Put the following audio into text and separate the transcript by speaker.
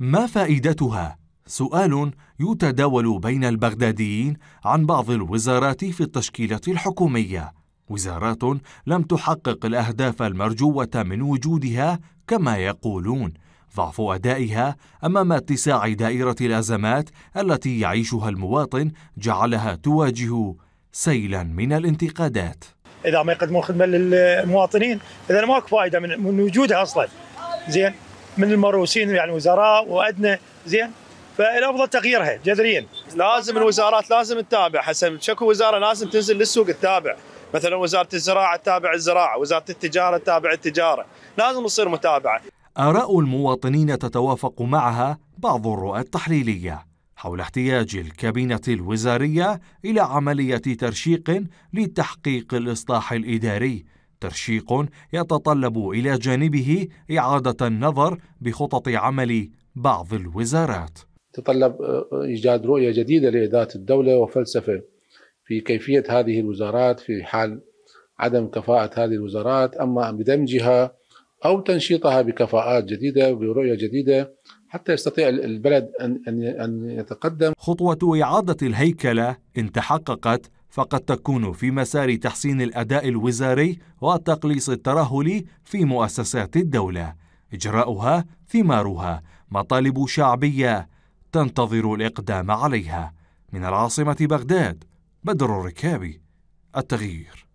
Speaker 1: ما فائدتها؟ سؤال يتداول بين البغداديين عن بعض الوزارات في التشكيلة الحكومية وزارات لم تحقق الأهداف المرجوة من وجودها كما يقولون ضعف أدائها أمام اتساع دائرة الأزمات التي يعيشها المواطن جعلها تواجه سيلا من الانتقادات
Speaker 2: إذا ما يقدمون خدمة للمواطنين إذا ما فائدة من وجودها أصلا زين من المروسين يعني وزراء وادنى زين فالافضل تغييرها جذريا لازم الوزارات لازم تتابع حسب شكو وزاره لازم تنزل للسوق تتابع مثلا وزاره الزراعه تتابع الزراعه وزاره التجاره تتابع التجاره لازم تصير متابعه
Speaker 1: اراء المواطنين تتوافق معها بعض الرؤى التحليليه حول احتياج الكابينة الوزارية إلى عملية ترشيق لتحقيق الإصلاح الإداري ترشيق يتطلب إلى جانبه إعادة النظر بخطط عمل بعض الوزارات
Speaker 3: تطلب آه، آه، إيجاد رؤية جديدة لإدارة الدولة وفلسفة في كيفية هذه الوزارات في حال عدم كفاءة هذه الوزارات أما بدمجها أو تنشيطها بكفاءات جديدة برؤية جديدة حتى يستطيع البلد أن أن يتقدم خطوة إعادة
Speaker 1: الهيكلة إن تحققت فقد تكون في مسار تحسين الأداء الوزاري والتقليص الترهلي في مؤسسات الدولة إجراؤها ثمارها مطالب شعبية تنتظر الإقدام عليها من العاصمة بغداد بدر الركابي التغيير